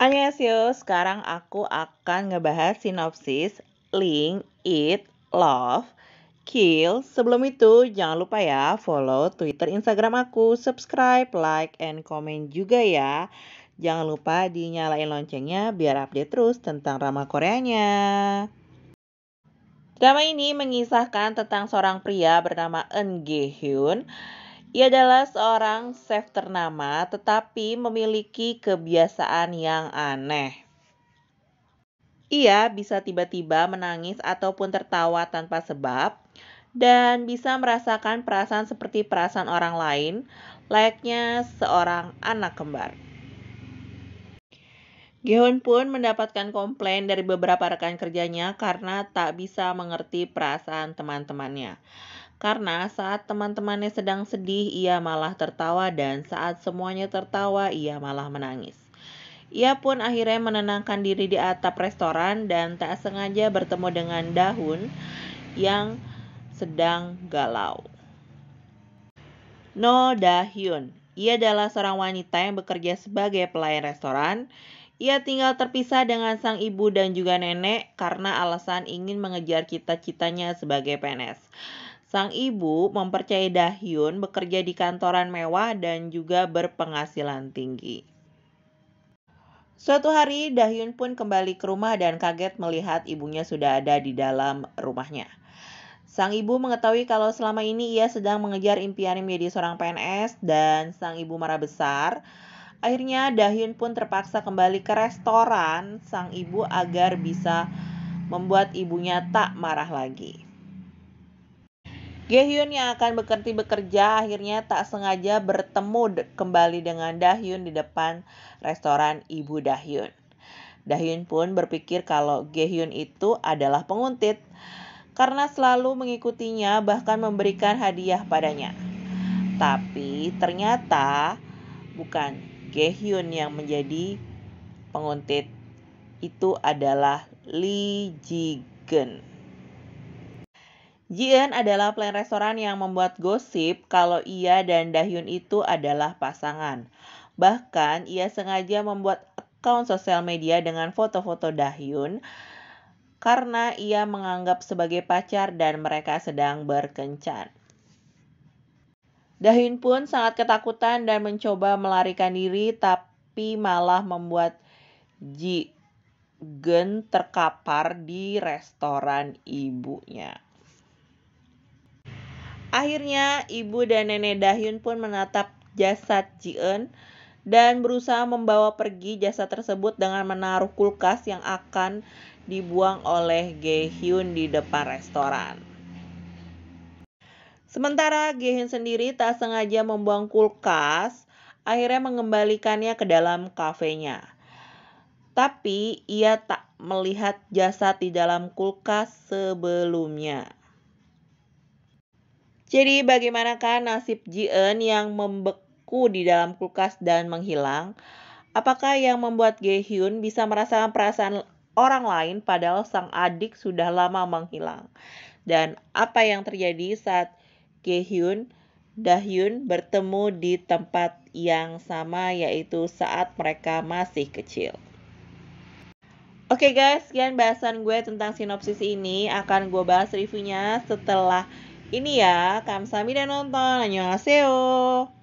Annyeonghaseyo, sekarang aku akan ngebahas sinopsis Link, Eat, Love, Kill. Sebelum itu, jangan lupa ya follow Twitter, Instagram aku, subscribe, like, and comment juga ya. Jangan lupa dinyalain loncengnya biar update terus tentang drama Koreanya. Drama ini mengisahkan tentang seorang pria bernama Eun Ge Hyun ia adalah seorang chef ternama tetapi memiliki kebiasaan yang aneh. Ia bisa tiba-tiba menangis ataupun tertawa tanpa sebab dan bisa merasakan perasaan seperti perasaan orang lain layaknya seorang anak kembar. Gehun pun mendapatkan komplain dari beberapa rekan kerjanya karena tak bisa mengerti perasaan teman-temannya. Karena saat teman-temannya sedang sedih, ia malah tertawa dan saat semuanya tertawa, ia malah menangis. Ia pun akhirnya menenangkan diri di atap restoran dan tak sengaja bertemu dengan Dahun yang sedang galau. No Dahyun, ia adalah seorang wanita yang bekerja sebagai pelayan restoran ia tinggal terpisah dengan sang ibu dan juga nenek karena alasan ingin mengejar cita-citanya sebagai PNS. Sang ibu mempercayai Dahyun bekerja di kantoran mewah dan juga berpenghasilan tinggi. Suatu hari, Dahyun pun kembali ke rumah dan kaget melihat ibunya sudah ada di dalam rumahnya. Sang ibu mengetahui kalau selama ini ia sedang mengejar impian menjadi seorang PNS dan sang ibu marah besar Akhirnya Dahyun pun terpaksa kembali ke restoran sang ibu agar bisa membuat ibunya tak marah lagi. Gehyun yang akan bekerja bekerja akhirnya tak sengaja bertemu kembali dengan Dahyun di depan restoran ibu Dahyun. Dahyun pun berpikir kalau Gehyun itu adalah penguntit karena selalu mengikutinya bahkan memberikan hadiah padanya. Tapi ternyata bukan Gehyun yang menjadi penguntit itu adalah Lee Ji-geun. Jian adalah pelayan restoran yang membuat gosip kalau ia dan Dahyun itu adalah pasangan. Bahkan ia sengaja membuat akun sosial media dengan foto-foto Dahyun karena ia menganggap sebagai pacar dan mereka sedang berkencan. Dahyun pun sangat ketakutan dan mencoba melarikan diri tapi malah membuat Ji Gen terkapar di restoran ibunya. Akhirnya ibu dan nenek Dahyun pun menatap jasad Jien dan berusaha membawa pergi jasad tersebut dengan menaruh kulkas yang akan dibuang oleh Gehyun di depan restoran. Sementara Gehen sendiri tak sengaja membuang kulkas, akhirnya mengembalikannya ke dalam kafenya. Tapi ia tak melihat jasad di dalam kulkas sebelumnya. Jadi bagaimanakah nasib Jien yang membeku di dalam kulkas dan menghilang? Apakah yang membuat Gehyun bisa merasakan perasaan orang lain padahal sang adik sudah lama menghilang? Dan apa yang terjadi saat Gehyun, Dahyun bertemu di tempat yang sama yaitu saat mereka masih kecil. Oke okay guys, sekian bahasan gue tentang sinopsis ini. Akan gue bahas reviewnya setelah ini ya. Kamsami dan nonton. Annyeonghaseyo.